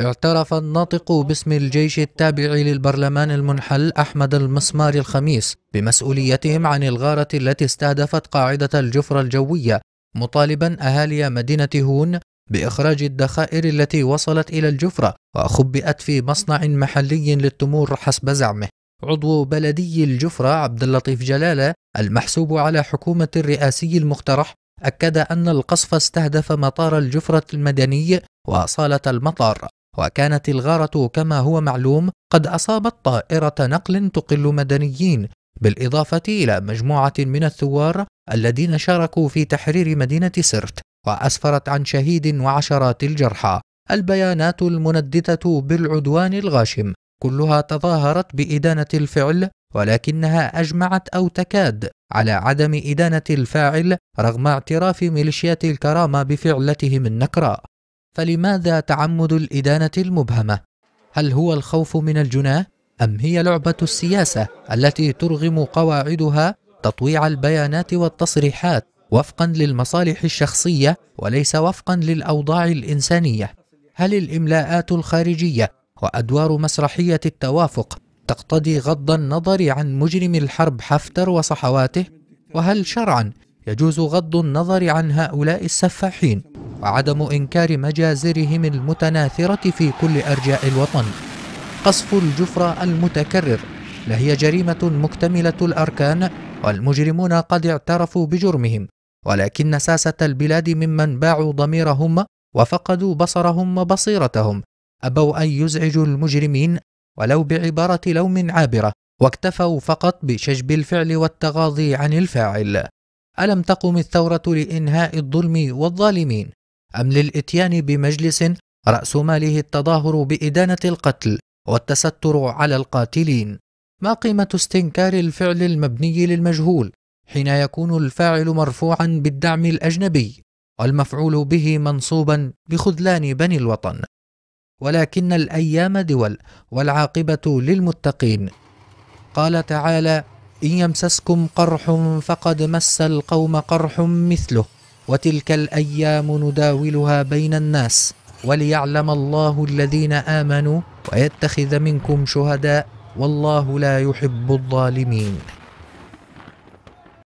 اعترف الناطق باسم الجيش التابع للبرلمان المنحل أحمد المسمار الخميس بمسؤوليتهم عن الغارة التي استهدفت قاعدة الجفرة الجوية مطالبا أهالي مدينة هون بإخراج الذخائر التي وصلت إلى الجفرة وخبئت في مصنع محلي للتمور حسب زعمه عضو بلدي الجفرة عبد اللطيف جلالة المحسوب على حكومة الرئاسي المقترح أكد أن القصف استهدف مطار الجفرة المدني وصالة المطار وكانت الغارة كما هو معلوم قد أصابت طائرة نقل تقل مدنيين بالإضافة إلى مجموعة من الثوار الذين شاركوا في تحرير مدينة سرت وأسفرت عن شهيد وعشرات الجرحى البيانات المنددة بالعدوان الغاشم كلها تظاهرت بإدانة الفعل ولكنها أجمعت أو تكاد على عدم إدانة الفاعل رغم اعتراف ميليشيات الكرامة بفعلتهم النكراء فلماذا تعمد الإدانة المبهمة؟ هل هو الخوف من الجناه؟ أم هي لعبة السياسة التي ترغم قواعدها تطويع البيانات والتصريحات وفقا للمصالح الشخصية وليس وفقا للأوضاع الإنسانية؟ هل الإملاءات الخارجية وأدوار مسرحية التوافق تقتضي غض النظر عن مجرم الحرب حفتر وصحواته وهل شرعا يجوز غض النظر عن هؤلاء السفاحين وعدم إنكار مجازرهم المتناثرة في كل أرجاء الوطن قصف الجفرة المتكرر لهي جريمة مكتملة الأركان والمجرمون قد اعترفوا بجرمهم ولكن ساسة البلاد ممن باعوا ضميرهم وفقدوا بصرهم وبصيرتهم أبوا أن يزعجوا المجرمين ولو بعبارة لوم عابرة واكتفوا فقط بشجب الفعل والتغاضي عن الفاعل ألم تقم الثورة لإنهاء الظلم والظالمين أم للإتيان بمجلس رأس ماله التظاهر بإدانة القتل والتستر على القاتلين ما قيمة استنكار الفعل المبني للمجهول حين يكون الفاعل مرفوعا بالدعم الأجنبي والمفعول به منصوبا بخذلان بني الوطن ولكن الأيام دول والعاقبة للمتقين قال تعالى إن يمسسكم قرح فقد مس القوم قرح مثله وتلك الأيام نداولها بين الناس وليعلم الله الذين آمنوا ويتخذ منكم شهداء والله لا يحب الظالمين